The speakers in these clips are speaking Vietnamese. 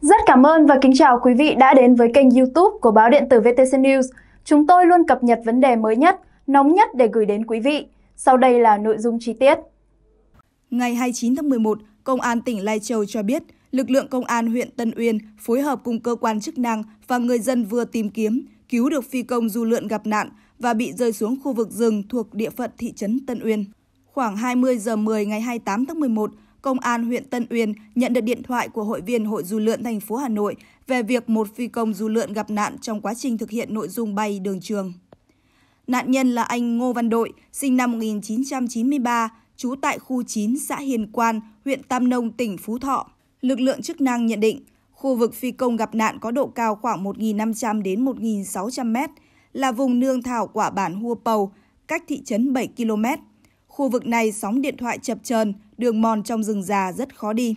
Rất cảm ơn và kính chào quý vị đã đến với kênh youtube của báo điện tử VTC News. Chúng tôi luôn cập nhật vấn đề mới nhất, nóng nhất để gửi đến quý vị. Sau đây là nội dung chi tiết. Ngày 29 tháng 11, Công an tỉnh Lai Châu cho biết, lực lượng công an huyện Tân Uyên phối hợp cùng cơ quan chức năng và người dân vừa tìm kiếm, cứu được phi công du lượn gặp nạn và bị rơi xuống khu vực rừng thuộc địa phận thị trấn Tân Uyên. Khoảng 20 giờ 10 ngày 28 tháng 11, Công an huyện Tân Uyên nhận được điện thoại của hội viên Hội Du lượn thành phố Hà Nội về việc một phi công du lượn gặp nạn trong quá trình thực hiện nội dung bay đường trường. Nạn nhân là anh Ngô Văn Đội, sinh năm 1993, trú tại khu 9 xã Hiền Quan, huyện Tam Nông, tỉnh Phú Thọ. Lực lượng chức năng nhận định, khu vực phi công gặp nạn có độ cao khoảng 1.500 đến 1.600 mét, là vùng nương thảo quả bản Hua Pầu, cách thị trấn 7 km. Khu vực này sóng điện thoại chập chờn, đường mòn trong rừng già rất khó đi.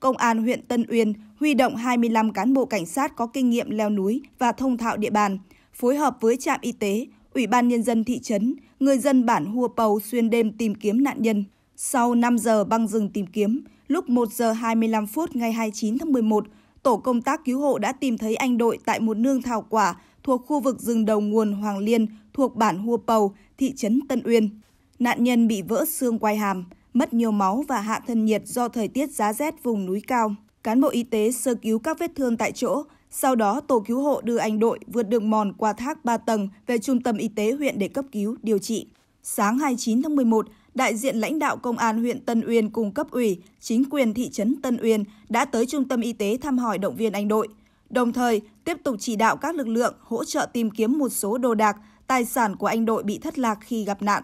Công an huyện Tân Uyên huy động 25 cán bộ cảnh sát có kinh nghiệm leo núi và thông thạo địa bàn, phối hợp với trạm y tế, Ủy ban Nhân dân thị trấn, người dân bản Hua Pầu xuyên đêm tìm kiếm nạn nhân. Sau 5 giờ băng rừng tìm kiếm, lúc 1 giờ 25 phút ngày 29 tháng 11, tổ công tác cứu hộ đã tìm thấy anh đội tại một nương thảo quả thuộc khu vực rừng đầu nguồn Hoàng Liên thuộc bản Hua Pầu, thị trấn Tân Uyên. Nạn nhân bị vỡ xương quai hàm, mất nhiều máu và hạ thân nhiệt do thời tiết giá rét vùng núi cao. Cán bộ y tế sơ cứu các vết thương tại chỗ, sau đó tổ cứu hộ đưa anh đội vượt đường mòn qua thác 3 tầng về trung tâm y tế huyện để cấp cứu, điều trị. Sáng 29 tháng 11, đại diện lãnh đạo công an huyện Tân Uyên cùng cấp ủy, chính quyền thị trấn Tân Uyên đã tới trung tâm y tế thăm hỏi động viên anh đội. Đồng thời, tiếp tục chỉ đạo các lực lượng hỗ trợ tìm kiếm một số đồ đạc, tài sản của anh đội bị thất lạc khi gặp nạn.